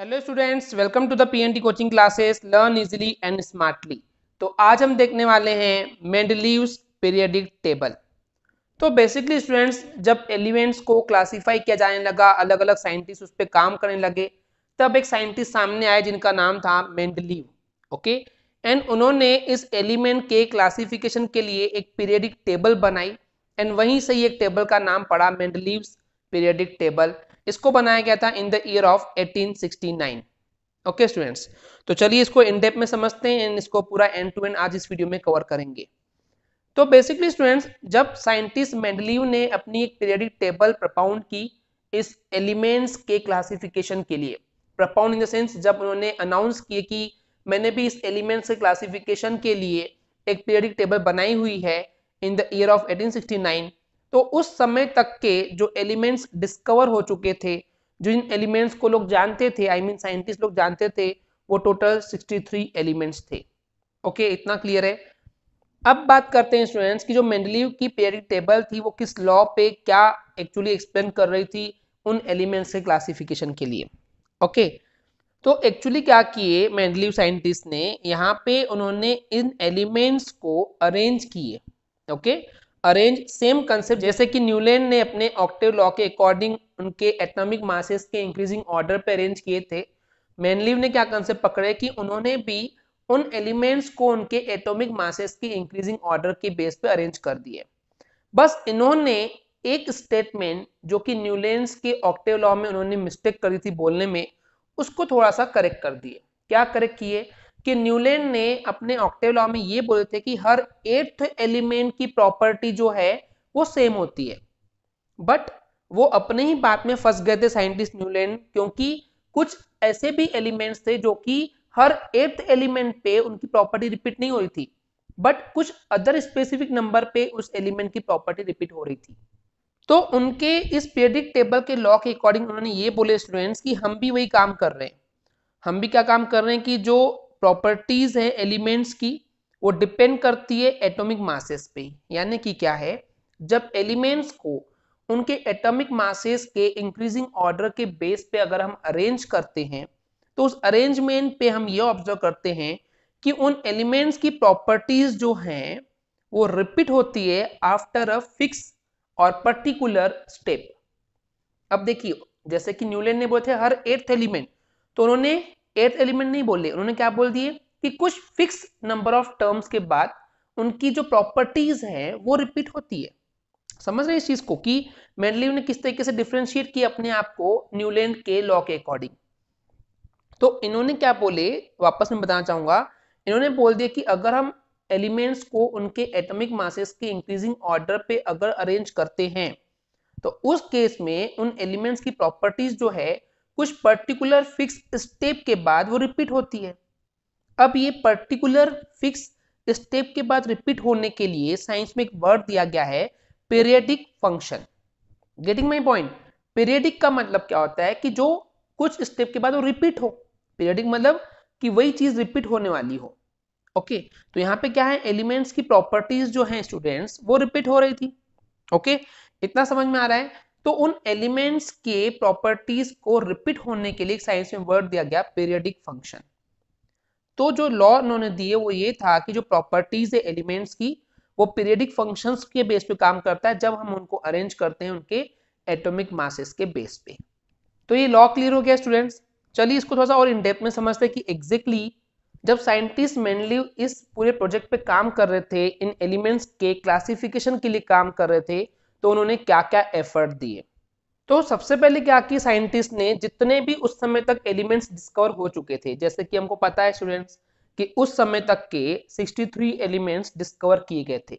Hello students welcome to the PNT coaching classes learn easily and smartly तो आज हम देखने वाले हैं मेंडलीव्स पीरियडिक टेबल तो बेसिकली स्टूडेंट्स जब एलिमेंट्स को क्लासिफाई किया जाने लगा अलग अलग साइंटिस्ट उस पर काम करने लगे तब एक साइंटिस्ट सामने आए जिनका नाम था मेंडलीव ओके एंड उन्होंने इस एलिमेंट के क्लासिफिकेशन के लिए एक पीरियडिक टेबल बनाई एंड वहीं से ही एक टेबल का नाम पड़ा मेंडलीव्स पीरियडिक टेबल इसको बनाया गया था in the year of 1869 okay students तो चलिए इसको इन डेप में समझते हैं इसको पूरा एंड टू एंड आज इस वीडियो में कवर करेंगे तो बेसिकली स्टूडेंट्स जब साइंटिस्ट मेंडलीव ने अपनी एक पीरियडिक टेबल प्रपाउंड की इस एलिमेंट्स के क्लासिफिकेशन के लिए प्रपाउंड इन द सेंस जब उन्होंने अनाउंस किए कि मैंने भी इस एलिमेंट्स के क्लासिफिकेशन के लिए एक पीरियडिक टेबल बनाई हुई है इन द ईयर ऑफ 1869 तो उस समय तक के जो एलिमेंट्स डिस्कवर हो चुके थे जो इन एलिमेंट्स को लोग जानते थे आई मीन साइंटिस्ट लोग जानते थे वो टोटल 63 एलिमेंट्स थे ओके okay, इतना क्लियर है अब बात करते हैं स्टूडेंट्स की जो मेंडलीव की पेरिक टेबल थी वो किस लॉ पे क्या एक्चुअली एक्सप्लेन कर रही थी उन एलिमेंट्स के क्लासिफिकेशन के लिए ओके okay, तो एक्चुअली क्या किए मेंडलीव साइंटिस्ट ने यहाँ पे उन्होंने इन एलिमेंट्स को अरेंज किए okay okay? Arrange same concept जैसे कि न्यूलैंड ने अपने ऑक्टिव लॉ के अकॉर्डिंग उनके एटॉमिक मासेस के इंक्रीजिंग ऑर्डर पे अरेंज किए थे मैनलीव ने क्या कंसेप्ट पकड़े कि उन्होंने भी उन एलिमेंट्स को उनके एटॉमिक मासेस के इंक्रीजिंग ऑर्डर के बेस पे अरेंज कर दिए बस इन्होंने एक स्टेटमेंट जो कि न्यूलैंड के ऑक्टिव लॉ में उन्होंने मिस्टेक करी थी बोलने में उसको थोड़ा सा करेक्ट कर दिए क्या करेक्ट किए कि न्यूलैंड ने अपने ऑक्टेव लॉ में ये बोले थे कि हर एट्थ एलिमेंट की प्रॉपर्टी जो है वो सेम होती है बट वो अपने ही बात में फंस गए थे साइंटिस्ट न्यूलैंड क्योंकि कुछ ऐसे भी एलिमेंट्स थे जो कि हर एट्थ एलिमेंट पे उनकी प्रॉपर्टी रिपीट नहीं हो रही थी बट कुछ अदर स्पेसिफिक नंबर पे उस एलिमेंट की प्रॉपर्टी रिपीट हो रही थी तो उनके इस पीरियडिक टेबल के लॉ के अकॉर्डिंग उन्होंने ये बोले स्टूडेंट्स कि हम भी वही काम कर रहे हैं हम भी क्या काम कर रहे हैं कि जो प्रॉपर्टीज है एलिमेंट्स की वो डिपेंड करती है एटॉमिक मासेस पे यानी कि क्या है जब एलिमेंट्स को उनके एटॉमिक मासेस के इंक्रीजिंग ऑर्डर के बेस पे अगर हम अरेंज करते हैं तो उस अरेंजमेंट पे हम ये ऑब्जर्व करते हैं कि उन एलिमेंट्स की प्रॉपर्टीज जो हैं वो रिपीट होती है आफ्टर अ फिक्स और पर्टिकुलर स्टेप अब देखिए जैसे कि न्यूलैंड ने बोले थे हर एट्थ एलिमेंट तो उन्होंने एथ एलिमेंट नहीं बोले उन्होंने क्या बोल दिए कि कुछ फिक्स नंबर ऑफ टर्म्स के बाद उनकी जो प्रॉपर्टीज है वो रिपीट होती है समझ रहे हैं इस चीज को कि मेडलिव ने किस तरीके से डिफ्रेंशिएट किया अपने आप को न्यूलैंड के लॉ के अकॉर्डिंग तो इन्होंने क्या बोले वापस में बताना चाहूंगा इन्होंने बोल दिया कि अगर हम एलिमेंट्स को उनके एटॉमिक मासेस के इंक्रीजिंग ऑर्डर पे अगर अरेंज करते हैं तो उस केस में उन एलिमेंट्स की प्रॉपर्टीज जो है कुछ पर्टिकुलर फिक्स स्टेप के बाद वो रिपीट होती है अब ये पर्टिकुलर फिक्स स्टेप के बाद रिपीट होने के लिए साइंस में एक वर्ड दिया गया है periodic function getting my point periodic का मतलब क्या होता है कि जो कुछ स्टेप के बाद वो रिपीट हो पीरियडिक मतलब कि वही चीज रिपीट होने वाली हो ओके okay, तो यहाँ पे क्या है एलिमेंट्स की प्रॉपर्टीज जो हैं स्टूडेंट्स वो रिपीट हो रही थी ओके okay, इतना समझ में आ रहा है तो उन एलिमेंट्स के प्रॉपर्टीज को रिपीट होने के लिए साइंस में वर्ड दिया गया पीरियडिक फंक्शन तो जो लॉ उन्होंने दिए वो ये था कि जो प्रॉपर्टीज है एलिमेंट्स की वो पीरियडिक फंक्शंस के बेस पे काम करता है जब हम उनको अरेंज करते हैं उनके एटॉमिक मासेस के बेस पे तो ये लॉ क्लियर हो गया स्टूडेंट्स चलिए इसको थोड़ा सा और इनडेप्थ में समझते हैं कि एग्जैक्टली exactly जब साइंटिस्ट मेनली इस पूरे प्रोजेक्ट पे काम कर रहे थे इन एलिमेंट्स के क्लासिफिकेशन के लिए काम कर रहे थे तो उन्होंने क्या क्या एफर्ट दिए तो सबसे पहले क्या कि साइंटिस्ट ने जितने भी उस समय तक एलिमेंट्स डिस्कवर हो चुके थे जैसे कि हमको पता है स्टूडेंट्स कि उस समय तक के 63 एलिमेंट्स डिस्कवर किए गए थे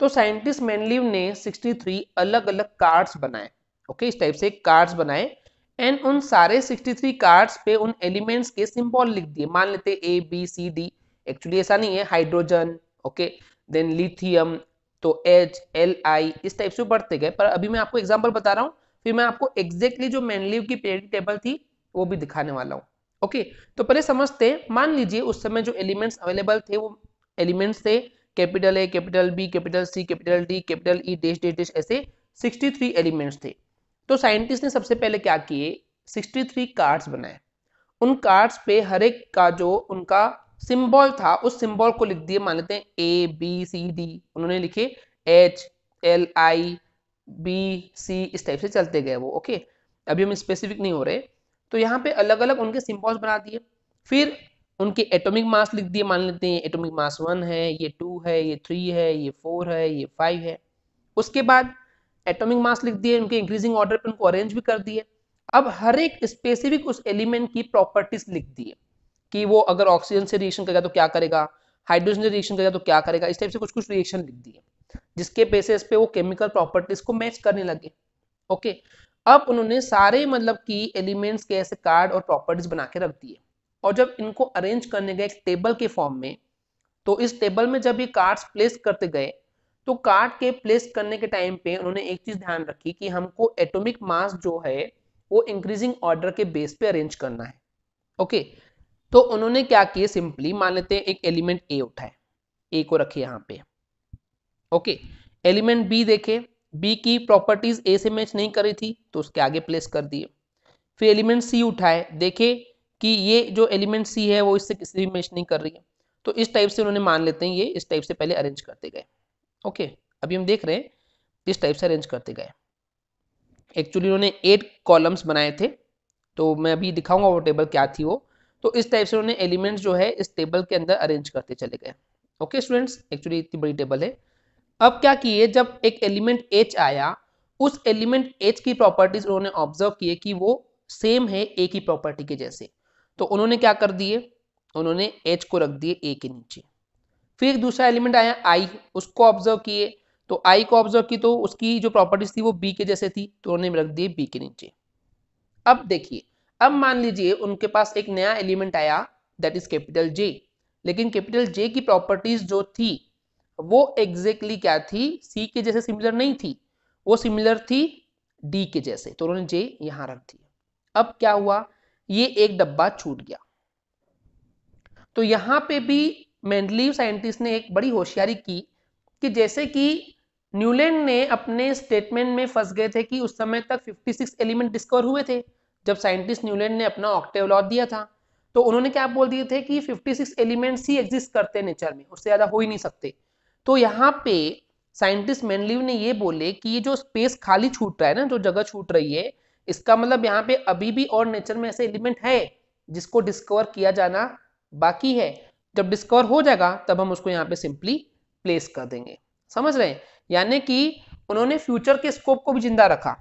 तो साइंटिस्ट मैनलिव ने 63 अलग अलग कार्ड्स बनाए ओके इस टाइप से कार्ड्स बनाए एंड उन सारे 63 कार्ड्स पे उन एलिमेंट्स के सिम्बॉल लिख दिए मान लेते A B C D actually ऐसा नहीं है हाइड्रोजन ओके देन लिथियम तो एच एल आई इस टाइप से बढ़ते गए पर अभी मैं आपको एग्जाम्पल बता रहा हूँ फिर मैं आपको एग्जैक्टली जो मैनलीव की पीरियडिक टेबल थी वो भी दिखाने वाला हूँ ओके तो पहले समझते हैं मान लीजिए उस समय जो एलिमेंट्स अवेलेबल थे वो एलिमेंट्स थे capital A capital B capital C capital D capital E dash dash dash ऐसे 63 एलिमेंट्स थे तो साइंटिस्ट ने सबसे पहले क्या किए 63 कार्ड्स बनाए उन कार्ड्स पे हर एक का जो उनका सिंबल था उस सिंबल को लिख दिए मान लेते हैं ए बी सी डी उन्होंने लिखे H L I B C इस टाइप से चलते गए वो ओके अभी हम स्पेसिफिक नहीं हो रहे तो यहाँ पे अलग अलग उनके सिंबल्स बना दिए फिर उनके एटॉमिक मास लिख दिए मान लेते हैं एटॉमिक मास वन है ये टू है ये थ्री है ये फोर है ये फाइव है उसके बाद एटॉमिक मास लिख दिए उनके इंक्रीजिंग ऑर्डर पे उनको अरेंज भी कर दिए अब हर एक स्पेसिफिक उस एलिमेंट की प्रॉपर्टीज लिख दिए कि वो अगर ऑक्सीजन से रिएक्शन करेगा तो क्या करेगा हाइड्रोजन से रिएक्शन करेगा तो क्या करेगा इस टाइप से कुछ कुछ रिएक्शन लिख दिए जिसके बेसिस पे वो केमिकल प्रॉपर्टीज को मैच करने लगे ओके अब उन्होंने सारे मतलब कि एलिमेंट्स के ऐसे कार्ड और प्रॉपर्टीज बना के रख दिए और जब इनको अरेंज करने गए एक टेबल के फॉर्म में तो इस टेबल में जब ये कार्ड्स प्लेस करते गए तो कार्ड के प्लेस करने के टाइम पे उन्होंने एक चीज ध्यान रखी कि हमको एटॉमिक मास जो है वो इंक्रीजिंग ऑर्डर के बेस पे अरेंज करना है ओके okay? तो उन्होंने क्या किए सिंपली मान लेते हैं एक एलिमेंट ए उठाए ए को रखे यहाँ पे ओके एलिमेंट बी देखे बी की प्रॉपर्टीज ए से मैच नहीं करी थी तो उसके आगे प्लेस कर दिए फिर एलिमेंट सी उठाए देखे कि ये जो एलिमेंट सी है वो इससे किसी भी मैच नहीं कर रही है तो इस टाइप से उन्होंने मान लेते हैं ये इस टाइप से पहले अरेंज करते गए ओके अभी हम देख रहे हैं इस टाइप से अरेंज करते गए एक्चुअली उन्होंने एट कॉलम्स बनाए थे तो मैं अभी दिखाऊंगा वो टेबल क्या थी वो तो इस टाइप से उन्होंने एलिमेंट्स जो है इस टेबल के अंदर अरेंज करते चले गए ओके स्टूडेंट्स एक्चुअली इतनी बड़ी टेबल है अब क्या किए जब एक एलिमेंट एच आया उस एलिमेंट एच की प्रॉपर्टीज उन्होंने ऑब्जर्व किए कि वो सेम है ए की प्रॉपर्टी के जैसे तो उन्होंने क्या कर दिए उन्होंने एच को रख दिए ए के नीचे फिर एक दूसरा एलिमेंट आया आई उसको ऑब्जर्व किए तो आई को ऑब्जर्व की तो उसकी जो प्रॉपर्टीज थी वो बी के जैसे थी तो उन्होंने रख दिए बी के नीचे अब देखिए अब मान लीजिए उनके पास एक नया एलिमेंट आया दैट इज कैपिटल जे लेकिन कैपिटल जे की प्रॉपर्टीज जो थी वो एग्जैक्टली exactly क्या थी सी के जैसे सिमिलर नहीं थी वो सिमिलर थी डी के जैसे तो उन्होंने जे यहां रख दिया अब क्या हुआ ये एक डब्बा छूट गया तो यहां पे भी मेंडलीव साइंटिस्ट ने एक बड़ी होशियारी की कि जैसे कि न्यूलैंड ने अपने स्टेटमेंट में फंस गए थे कि उस समय तक 56 एलिमेंट डिस्कवर हुए थे जब साइंटिस्ट न्यूलैंड ने अपना ऑक्टेव लॉ दिया था तो उन्होंने क्या बोल दिए थे कि 56 एलिमेंट्स ही एग्जिस्ट करते हैं नेचर में उससे ज़्यादा हो ही नहीं सकते तो यहाँ पे साइंटिस्ट मेनलिव ने ये बोले कि ये जो स्पेस खाली छूट रहा है ना जो जगह छूट रही है इसका मतलब यहाँ पे अभी भी और नेचर में ऐसे एलिमेंट है जिसको डिस्कवर किया जाना बाकी है जब डिस्कवर हो जाएगा तब हम उसको यहाँ पे सिंपली प्लेस कर देंगे समझ रहे हैं यानी कि उन्होंने फ्यूचर के स्कोप को भी जिंदा रखा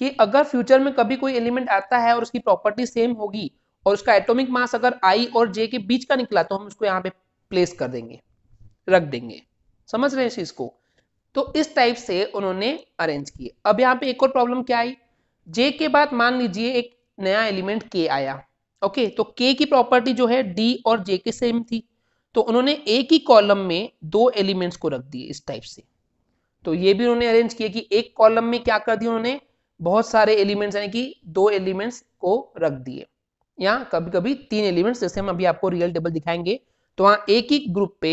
कि अगर फ्यूचर में कभी कोई एलिमेंट आता है और उसकी प्रॉपर्टी सेम होगी और उसका एटॉमिक मास अगर आई और जे के बीच का निकला तो हम उसको यहाँ पे प्लेस कर देंगे रख देंगे समझ रहे हैं चीज को तो इस टाइप से उन्होंने अरेंज किए अब यहाँ पे एक और प्रॉब्लम क्या आई जे के बाद मान लीजिए एक नया एलिमेंट के आया ओके तो के की प्रॉपर्टी जो है डी और जे के सेम थी तो उन्होंने एक ही कॉलम में दो एलिमेंट्स को रख दिए इस टाइप से तो ये भी उन्होंने अरेंज किया कि एक कॉलम में क्या कर दिया उन्होंने बहुत सारे एलिमेंट्स यानी कि दो एलिमेंट्स को रख दिए या कभी कभी तीन एलिमेंट्स जैसे हम अभी आपको रियल टेबल दिखाएंगे तो वहां एक ही ग्रुप पे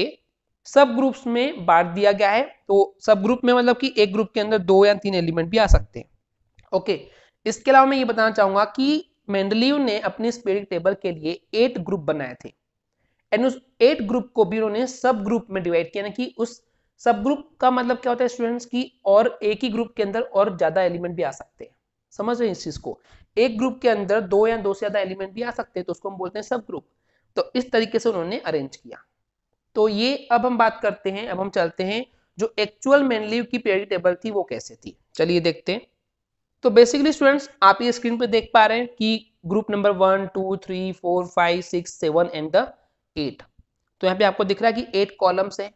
सब ग्रुप्स में बांट दिया गया है तो सब ग्रुप में मतलब कि एक ग्रुप के अंदर दो या तीन एलिमेंट भी आ सकते हैं ओके इसके अलावा मैं ये बताना चाहूंगा कि मेंडलीव ने अपनी स्पेरिक टेबल के लिए एट ग्रुप बनाए थे एंड उस एट ग्रुप को भी उन्होंने सब ग्रुप में डिवाइड किया ना कि उस सब ग्रुप का मतलब क्या होता है स्टूडेंट्स की और एक ही ग्रुप के अंदर और ज्यादा एलिमेंट भी आ सकते हैं समझ रहे हैं इस चीज को एक ग्रुप के अंदर दो या दो से ज्यादा एलिमेंट भी आ सकते हैं तो उसको हम बोलते हैं सब ग्रुप तो इस तरीके से उन्होंने अरेंज किया तो ये अब हम बात करते हैं अब हम चलते हैं जो एक्चुअल मेनली की पेरी टेबल थी वो कैसे थी चलिए देखते हैं तो बेसिकली स्टूडेंट्स आप ये स्क्रीन पे देख पा रहे हैं कि group number one two three four five six seven and the eight तो यहाँ पे आपको दिख रहा है कि एट कॉलम्स हैं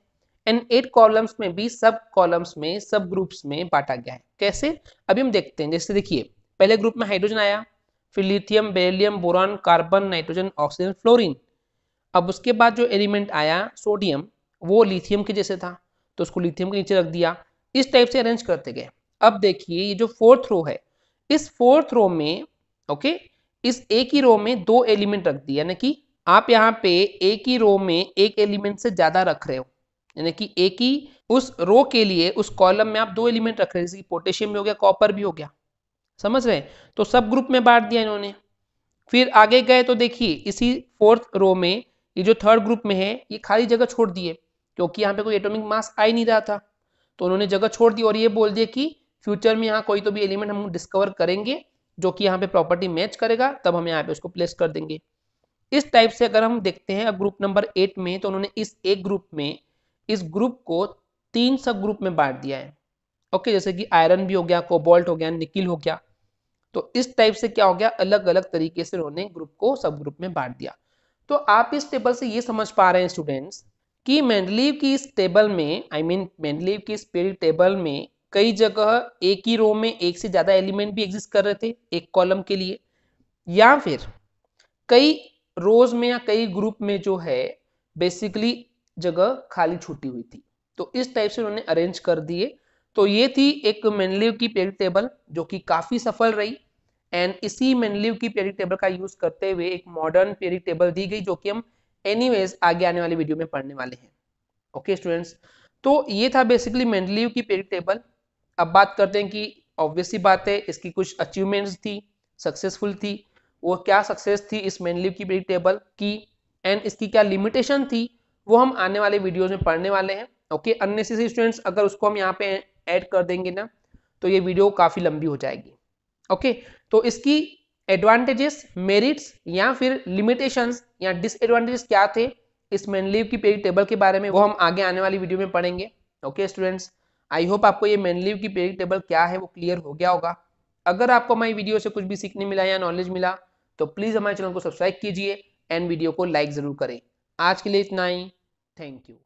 एंड एट कॉलम्स में भी सब कॉलम्स में सब ग्रुप्स में बांटा गया है कैसे अभी हम देखते हैं जैसे देखिए पहले ग्रुप में हाइड्रोजन आया फिर lithium beryllium boron carbon nitrogen oxygen fluorine अब उसके बाद जो एलिमेंट आया सोडियम वो लिथियम के जैसे था तो उसको लिथियम के नीचे रख दिया इस टाइप से अरेंज करते गए अब देखिए ये जो फोर्थ रो है इस फोर्थ रो में ओके इस एक ही रो में दो एलिमेंट रख दिया यानी कि आप यहाँ पे एक ही रो में एक एलिमेंट से ज्यादा रख रहे हो यानी कि एक ही उस रो के लिए उस कॉलम में आप दो एलिमेंट रख रहे हैं जैसे कि पोटेशियम भी हो गया कॉपर भी हो गया समझ रहे हैं तो सब ग्रुप में बांट दिया इन्होंने फिर आगे गए तो देखिए इसी फोर्थ रो में ये जो थर्ड ग्रुप में है ये खाली जगह छोड़ दिए क्योंकि यहाँ पे कोई एटोमिक मास आ ही नहीं रहा था तो उन्होंने जगह छोड़ दी और ये बोल दिया कि फ्यूचर में यहाँ कोई तो भी एलिमेंट हम डिस्कवर करेंगे जो कि यहाँ पे प्रॉपर्टी मैच करेगा तब हम यहाँ पे उसको प्लेस कर देंगे इस टाइप से अगर हम देखते हैं ग्रुप नंबर एट में तो उन्होंने इस एक ग्रुप में इस ग्रुप को तीन सब ग्रुप में बांट दिया है ओके जैसे कि आयरन भी हो गया कोबॉल्ट हो गया निकिल हो गया तो इस टाइप से क्या हो गया अलग अलग तरीके से उन्होंने ग्रुप को सब ग्रुप में बांट दिया तो आप इस टेबल से ये समझ पा रहे हैं स्टूडेंट्स कि मैंडलीव की इस टेबल में आई मीन मैंडलीव की इस पीरियड टेबल में कई जगह एक ही रो में एक से ज्यादा एलिमेंट भी एग्जिस्ट कर रहे थे एक कॉलम के लिए या फिर कई रोज में या कई ग्रुप में जो है बेसिकली जगह खाली छूटी हुई थी तो इस टाइप से उन्होंने अरेंज कर दिए तो ये थी एक मेनलिव की पेरिक टेबल जो कि काफ़ी सफल रही एंड इसी मेनलिव की पेरिक टेबल का यूज़ करते हुए एक मॉडर्न पेरिक टेबल दी गई जो कि हम एनी आगे आने वाले वीडियो में पढ़ने वाले हैं ओके okay, स्टूडेंट्स तो ये था बेसिकली मेनलिव की पेरिक टेबल अब बात करते हैं कि ऑब्वियसली बात है इसकी कुछ अचीवमेंट्स थी सक्सेसफुल थी वो क्या सक्सेस थी इस मेनलिव की पेरिक टेबल की एंड इसकी क्या लिमिटेशन थी वो हम आने वाले वीडियोज में पढ़ने वाले हैं ओके अननेसेसरी स्टूडेंट्स अगर उसको हम यहाँ पे ऐड कर देंगे ना तो ये वीडियो काफ़ी लंबी हो जाएगी ओके तो इसकी एडवांटेजेस मेरिट्स या फिर लिमिटेशंस या डिसएडवांटेजेस क्या थे इस मेनलीव की पेड टेबल के बारे में वो हम आगे आने वाली वीडियो में पढ़ेंगे ओके स्टूडेंट्स आई होप आपको ये मेनलीव की पेड टेबल क्या है वो क्लियर हो गया होगा अगर आपको हमारी वीडियो से कुछ भी सीखने मिला या नॉलेज मिला तो प्लीज़ हमारे चैनल को सब्सक्राइब कीजिए एंड वीडियो को लाइक ज़रूर करें आज के लिए इतना ही Thank you.